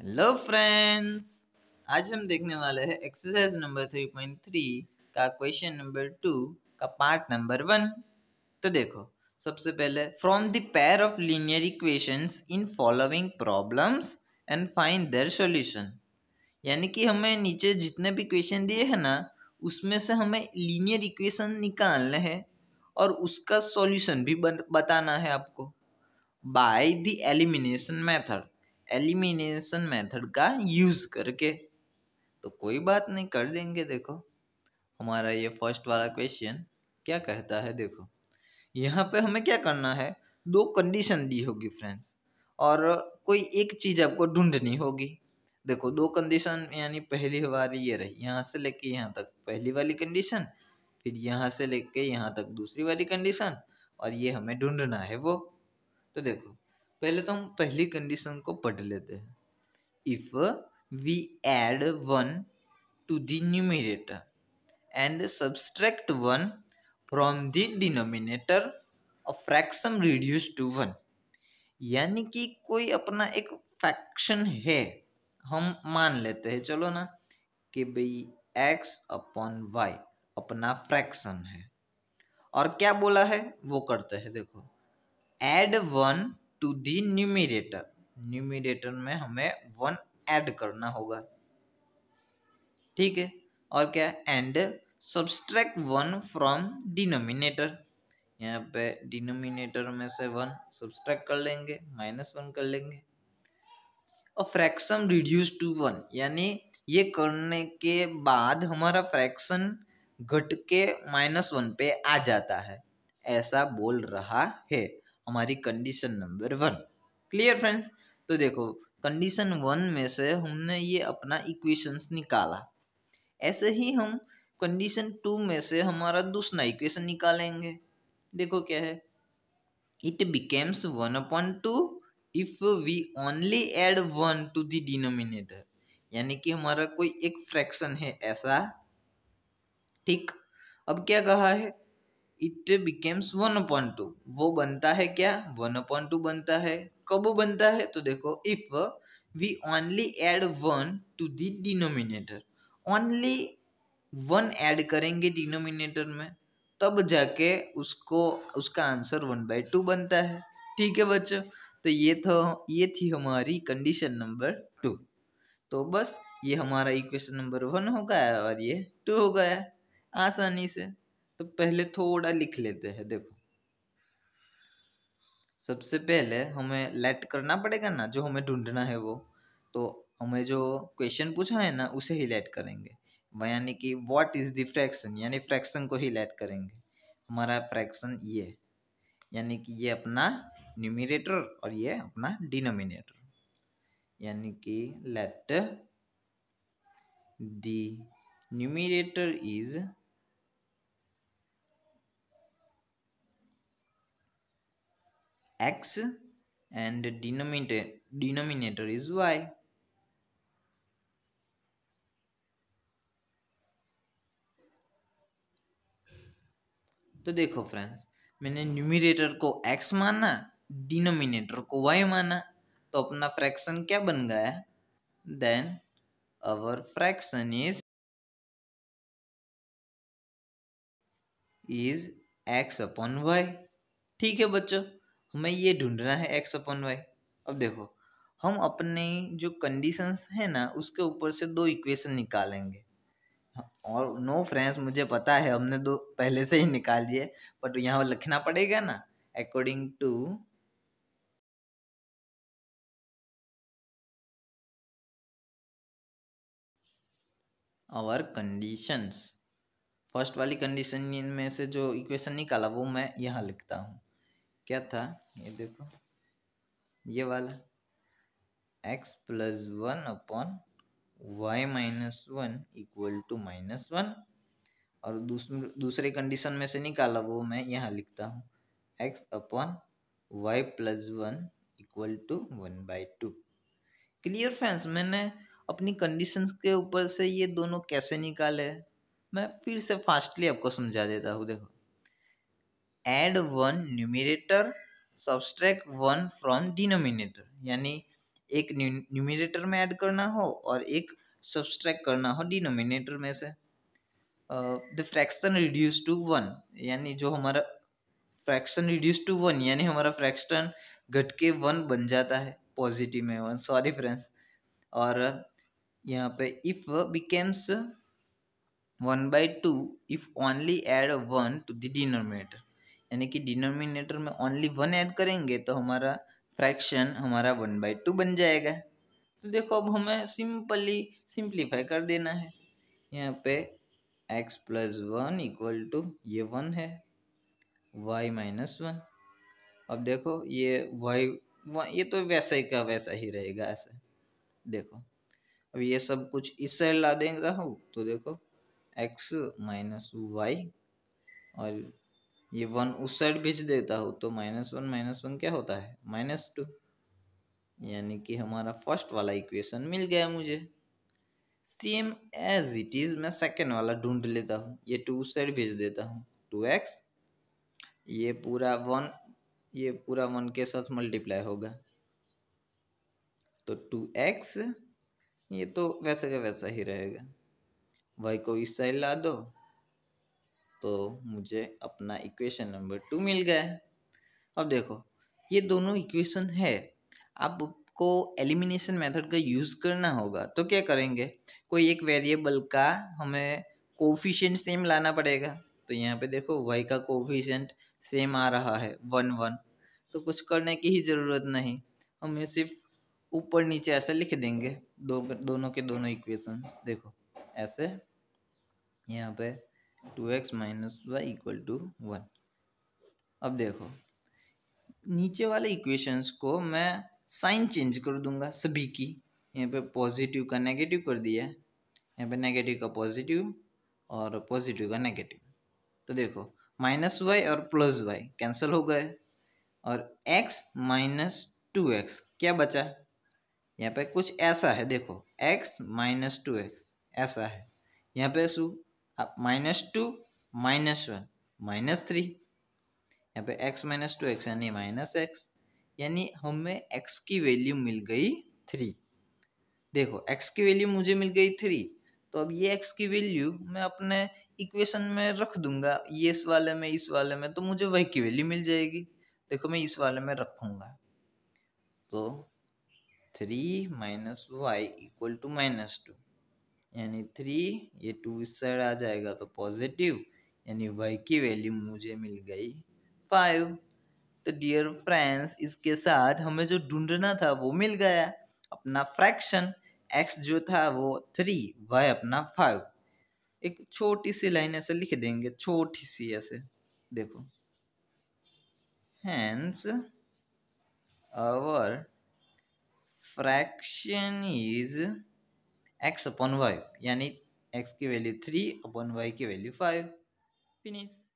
hello friends आज हम देखने वाले हैं exercise number three point three का क्वेश्चन नंबर टू का पार्ट नंबर वन तो देखो सबसे पहले from the pair of linear equations in following problems and find their solution यानी कि हमें नीचे जितने भी क्वेश्चन दिए हैं ना उसमें से हमें लीनियर इक्वेशन निकालना है और उसका सॉल्यूशन भी बताना है आपको by the elimination method elimination method का यूज़ करके तो कोई बात नहीं कर देंगे देखो हमारा ये फर्स्ट वाला क्वेश्चन क्या कहता है देखो यहाँ पे हमें क्या करना है दो कंडीशन दी होगी फ्रेंड्स और कोई एक चीज़ आपको ढूंढनी होगी देखो दो कंडीशन यानी पहली बार ये रही यहाँ से लेके यहाँ तक पहली वाली कंडीशन फिर यहाँ से लेके यहाँ तक दूसरी वाली कंडीशन और ये हमें ढूंढना है वो तो देखो पहले तो हम पहली कंडीशन को पढ़ लेते हैं if we add one to the numerator and subtract one from the denominator fraction reduce to one यानी कि कोई अपना एक फैक्शन है हम मान लेते हैं चलो ना कि भाई एक्स अपॉन वाई अपना फ्रैक्शन है और क्या बोला है वो करते हैं देखो add one to the numerator numerator में हमें वन ऐड करना होगा ठीक है और क्या and subtract one from denominator यहाँ पे डिनोमिनेटर में से वन सब्सट्रैक्ट कर लेंगे माइनस वन कर लेंगे और फ्रैक्शन रिड्यूस टू वन यानी ये करने के बाद हमारा फ्रैक्शन घट के माइनस वन पे आ जाता है ऐसा बोल रहा है हमारी condition number one clear friends तो देखो कंडीशन वन में से हमने ये अपना इक्वेशंस निकाला ऐसे ही हम कंडीशन टू में से हमारा दूसरा इक्वेशन निकालेंगे देखो क्या है it becomes one upon two if we only add one to the denominator यानी कि हमारा कोई एक फ्रैक्शन है ऐसा ठीक अब क्या कहा है it becomes one upon two वो बनता है क्या वन अपॉइंट टू बनता है कब बनता है तो देखो if we only add one to the denominator only one add करेंगे डिनोमिनेटर में तब जाके उसको उसका आंसर वन बाई टू बनता है ठीक है बच्चों तो ये तो ये थी हमारी कंडीशन नंबर टू तो बस ये हमारा इक्वेशन नंबर वन हो गया और ये टू हो गया आसानी से तो पहले थोड़ा लिख लेते हैं देखो सबसे पहले हमें लेट करना पड़ेगा ना जो हमें ढूंढना है वो तो हमें जो क्वेश्चन पूछा है ना उसे ही लेट करेंगे यानी कि व्हाट इज़ द फ्रैक्शन यानी फ्रैक्शन को ही लेट करेंगे हमारा फ्रैक्शन ये यानी कि ये अपना न्यूमिनेटर और ये अपना डिनोमिनेटर यानी कि let the numerator is x and denominator denominator is y तो देखो फ्रेंड्स मैंने न्यूमिरेटर को x माना डिनोमिनेटर को y माना तो अपना फ्रैक्शन क्या बन गया then our fraction is is x upon y ठीक है बच्चों हमें ये ढूंढना है एक्स अपन वाई अब देखो हम अपने जो कंडीशंस है ना उसके ऊपर से दो इक्वेशन निकालेंगे और नो फ्रेंड्स मुझे पता है हमने दो पहले से ही निकाल दिए बट यहाँ लिखना पड़ेगा ना according to our conditions first वाली कंडीशन में से जो इक्वेशन निकाला वो मैं यहाँ लिखता हूँ क्या था ये देखो ये वाला x plus one upon y minus one equal to minus one और दूसरे दूसरे कंडीशन में से निकाला वो मैं यहाँ लिखता हूँ x upon y plus one equal to one by two clear friends मैंने अपनी कंडीशंस के ऊपर से ये दोनों कैसे निकाले मैं फिर से फास्टली आपको समझा देता हूँ देखो add one numerator subtract one from denominator यानी एक न्यूमिनेटर में ऐड करना हो और एक सब्सट्रैक्ट करना हो डिनोमिनेटर में से the fraction reduce to one यानी जो हमारा फ्रैक्शन रिड्यूस टू वन यानी हमारा फ्रैक्शन घट के वन बन जाता है पॉजिटिव में वन सॉरी फ्रेंड्स और यहाँ पे if becomes one by two if only add one to the denominator यानी कि डिनोमिनेटर में ओनली वन ऐड करेंगे तो हमारा फ्रैक्शन हमारा वन बाई टू बन जाएगा तो देखो अब हमें सिंपली सिंप्लीफाई कर देना है यहाँ पे x plus one equal to ये वन है वाई माइनस वन अब देखो ये वाई ये तो वैसा ही का वैसा ही रहेगा ऐसे देखो अब ये सब कुछ इस साइड ला देंगे तो देखो एक्स माइनस वाई और ये वन उस साइड भेज देता हूँ तो माइनस वन माइनस वन क्या होता है माइनस टू यानी कि हमारा फर्स्ट वाला इक्वेशन मिल गया मुझे सेम एज इट इज़ मैं सेकेंड वाला ढूंढ लेता हूँ ये टू उस साइड भेज देता हूँ टू एक्स ये पूरा वन ये पूरा वन के साथ मल्टीप्लाई होगा तो टू एक्स ये तो वैसे का वैसा ही रहेगा वाई को इस साइड ला दो तो मुझे अपना इक्वेशन नंबर टू मिल गया है अब देखो ये दोनों इक्वेशन है आपको एलिमिनेशन मेथड का यूज़ करना होगा तो क्या करेंगे कोई एक वेरिएबल का हमें कोफिशियंट सेम लाना पड़ेगा तो यहाँ पे देखो वाई का कोफिशियंट सेम आ रहा है वन वन तो कुछ करने की ही ज़रूरत नहीं हमें सिर्फ ऊपर नीचे ऐसे लिख देंगे दो दोनों के दोनों इक्वेशंस देखो ऐसे यहाँ पे two x minus y equal to one अब देखो नीचे वाले इक्वेशंस को मैं साइन चेंज कर दूंगा सभी की यहाँ पे पॉजिटिव का नेगेटिव कर दिया यहाँ पे नेगेटिव का पॉजिटिव और पॉजिटिव का नेगेटिव तो देखो माइनस वाई और प्लस वाई कैंसिल हो गए और एक्स माइनस टू एक्स क्या बचा यहाँ पे कुछ ऐसा है देखो एक्स माइनस टू एक्स ऐसा है यहाँ पे शू अब minus two minus one minus three यहाँ पे एक्स माइनस टू एक्स यानी माइनस एक्स यानी हमें एक्स की वैल्यू मिल गई थ्री देखो एक्स की वैल्यू मुझे मिल गई थ्री तो अब ये एक्स की वैल्यू मैं अपने इक्वेशन में रख दूंगा ये इस वाले में इस वाले में तो मुझे वही की वैल्यू मिल जाएगी देखो मैं इस वाले में रखूंगा तो three minus y equal to minus two यानी थ्री ये टू इस साइड आ जाएगा तो पॉजिटिव यानी वाई की वैल्यू मुझे मिल गई फाइव तो डियर फ्रेंड्स इसके साथ हमें जो ढूंढना था वो मिल गया अपना फ्रैक्शन एक्स जो था वो थ्री वाई अपना फाइव एक छोटी सी लाइन ऐसे लिख देंगे छोटी सी ऐसे देखो hence our fraction is x upon y यानी एक्स की वैल्यू थ्री अपॉन वाई की वैल्यू फाइव फिनिश